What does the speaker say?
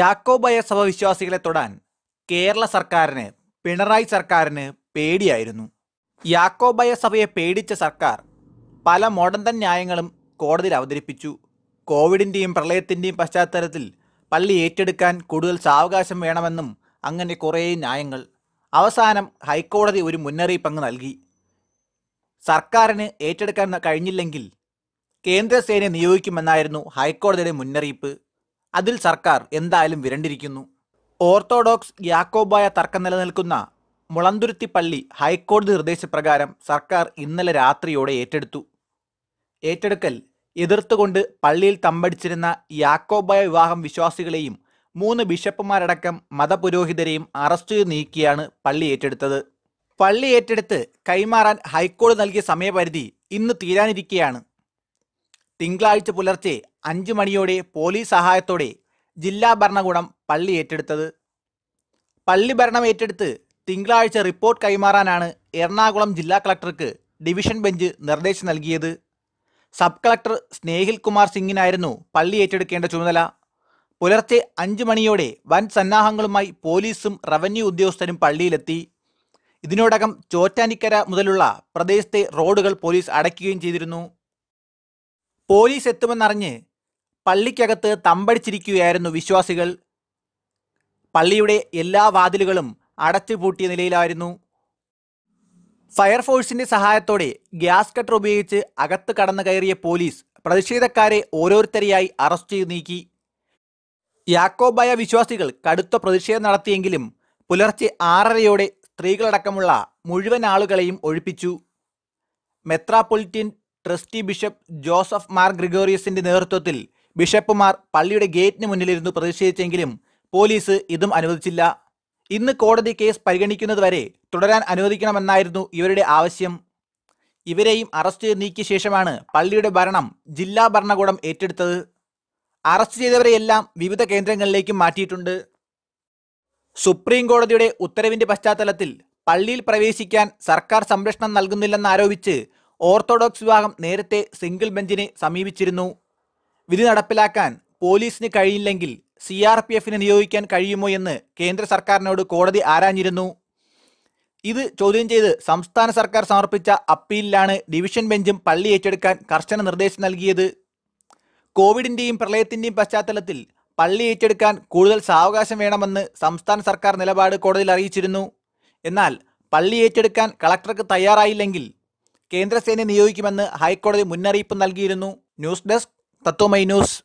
യാക്കോബായ സഭ വിശ്വാസികളെ തൊടാൻ കേരള സർക്കാരിന് പിണറായി സർക്കാരിന് പേടിയായിരുന്നു യാക്കോബായ സഭയെ പേടിച്ച സർക്കാർ പല മോഡന്തൻ ന്യായങ്ങളും കോടതിയിൽ അവതരിപ്പിച്ചു കോവിഡിൻ്റെയും പ്രളയത്തിൻ്റെയും പശ്ചാത്തലത്തിൽ പള്ളി ഏറ്റെടുക്കാൻ കൂടുതൽ സാവകാശം വേണമെന്നും അങ്ങനെ കുറേ ന്യായങ്ങൾ അവസാനം ഹൈക്കോടതി ഒരു മുന്നറിയിപ്പ് അങ്ങ് നൽകി സർക്കാരിന് ഏറ്റെടുക്കാൻ കഴിഞ്ഞില്ലെങ്കിൽ കേന്ദ്രസേനയെ നിയോഗിക്കുമെന്നായിരുന്നു ഹൈക്കോടതിയുടെ മുന്നറിയിപ്പ് അതിൽ സർക്കാർ എന്തായാലും വിരണ്ടിരിക്കുന്നു ഓർത്തഡോക്സ് യാക്കോബായ തർക്കം നിലനിൽക്കുന്ന മുളന്തുരുത്തി പള്ളി ഹൈക്കോടതി നിർദ്ദേശപ്രകാരം സർക്കാർ ഇന്നലെ രാത്രിയോടെ ഏറ്റെടുത്തു ഏറ്റെടുക്കൽ എതിർത്തുകൊണ്ട് പള്ളിയിൽ തമ്പടിച്ചിരുന്ന യാക്കോബായ വിവാഹം വിശ്വാസികളെയും മൂന്ന് ബിഷപ്പുമാരടക്കം മതപുരോഹിതരെയും അറസ്റ്റ് ചെയ്ത് നീക്കിയാണ് പള്ളി ഏറ്റെടുത്തത് പള്ളി ഏറ്റെടുത്ത് കൈമാറാൻ ഹൈക്കോടതി നൽകിയ സമയപരിധി ഇന്ന് തീരാനിരിക്കുകയാണ് തിങ്കളാഴ്ച പുലർച്ചെ അഞ്ച് മണിയോടെ പോലീസ് സഹായത്തോടെ ജില്ലാ ഭരണകൂടം പള്ളി ഏറ്റെടുത്തത് പള്ളി ഭരണം ഏറ്റെടുത്ത് തിങ്കളാഴ്ച റിപ്പോർട്ട് കൈമാറാനാണ് എറണാകുളം ജില്ലാ കളക്ടർക്ക് ഡിവിഷൻ ബെഞ്ച് നിർദ്ദേശം നൽകിയത് സബ് കളക്ടർ സ്നേഹിൽ കുമാർ സിംഗിനായിരുന്നു പള്ളി ഏറ്റെടുക്കേണ്ട ചുമതല പുലർച്ചെ അഞ്ച് മണിയോടെ വൻ സന്നാഹങ്ങളുമായി പോലീസും റവന്യൂ ഉദ്യോഗസ്ഥരും പള്ളിയിലെത്തി ഇതിനോടകം ചോറ്റാനിക്കര മുതലുള്ള പ്രദേശത്തെ റോഡുകൾ പോലീസ് അടയ്ക്കുകയും ചെയ്തിരുന്നു പോലീസ് എത്തുമെന്നറിഞ്ഞ് പള്ളിക്കകത്ത് തമ്പടിച്ചിരിക്കുകയായിരുന്നു വിശ്വാസികൾ പള്ളിയുടെ എല്ലാ വാതിലുകളും അടച്ചു പൂട്ടിയ നിലയിലായിരുന്നു ഫയർഫോഴ്സിന്റെ സഹായത്തോടെ ഗ്യാസ് കട്ടർ ഉപയോഗിച്ച് അകത്ത് കടന്നു കയറിയ പോലീസ് പ്രതിഷേധക്കാരെ ഓരോരുത്തരെയായി അറസ്റ്റ് ചെയ്തു നീക്കി യാക്കോബായ വിശ്വാസികൾ കടുത്ത പ്രതിഷേധം നടത്തിയെങ്കിലും പുലർച്ചെ ആറരയോടെ സ്ത്രീകളടക്കമുള്ള മുഴുവൻ ആളുകളെയും ഒഴിപ്പിച്ചു metropolitan trustee bishop Joseph Mar ഗ്രിഗോറിയസിന്റെ നേതൃത്വത്തിൽ ബിഷപ്പുമാർ പള്ളിയുടെ ഗേറ്റിന് മുന്നിലിരുന്ന് പ്രതിഷേധിച്ചെങ്കിലും പോലീസ് ഇതും അനുവദിച്ചില്ല ഇന്ന് കോടതി കേസ് പരിഗണിക്കുന്നതുവരെ തുടരാൻ അനുവദിക്കണമെന്നായിരുന്നു ഇവരുടെ ആവശ്യം ഇവരെയും അറസ്റ്റ് ചെയ്ത് നീക്കിയ ശേഷമാണ് പള്ളിയുടെ ഭരണം ജില്ലാ ഭരണകൂടം ഏറ്റെടുത്തത് അറസ്റ്റ് ചെയ്തവരെയെല്ലാം വിവിധ കേന്ദ്രങ്ങളിലേക്കും മാറ്റിയിട്ടുണ്ട് സുപ്രീം കോടതിയുടെ ഉത്തരവിന്റെ പശ്ചാത്തലത്തിൽ പള്ളിയിൽ പ്രവേശിക്കാൻ സർക്കാർ സംരക്ഷണം നൽകുന്നില്ലെന്നാരോപിച്ച് ഓർത്തഡോക്സ് വിഭാഗം നേരത്തെ സിംഗിൾ ബെഞ്ചിനെ സമീപിച്ചിരുന്നു വിധി നടപ്പിലാക്കാൻ പോലീസിന് കഴിയില്ലെങ്കിൽ സി ആർ പി എഫിനെ നിയോഗിക്കാൻ കഴിയുമോ എന്ന് കേന്ദ്ര സർക്കാരിനോട് കോടതി ആരാഞ്ഞിരുന്നു ഇത് ചോദ്യം ചെയ്ത് സംസ്ഥാന സർക്കാർ സമർപ്പിച്ച അപ്പീലിലാണ് ഡിവിഷൻ ബെഞ്ചും പള്ളി ഏറ്റെടുക്കാൻ കർശന നിർദ്ദേശം നൽകിയത് കോവിഡിൻ്റെയും പ്രളയത്തിൻ്റെയും പശ്ചാത്തലത്തിൽ പള്ളി ഏറ്റെടുക്കാൻ കൂടുതൽ സാവകാശം വേണമെന്ന് സംസ്ഥാന സർക്കാർ നിലപാട് കോടതിയിൽ അറിയിച്ചിരുന്നു എന്നാൽ പള്ളി ഏറ്റെടുക്കാൻ കളക്ടർക്ക് തയ്യാറായില്ലെങ്കിൽ കേന്ദ്രസേനയെ നിയോഗിക്കുമെന്ന് ഹൈക്കോടതി മുന്നറിയിപ്പ് നൽകിയിരുന്നു ന്യൂസ് ഡെസ്ക് തത്വമൈ ന്യൂസ്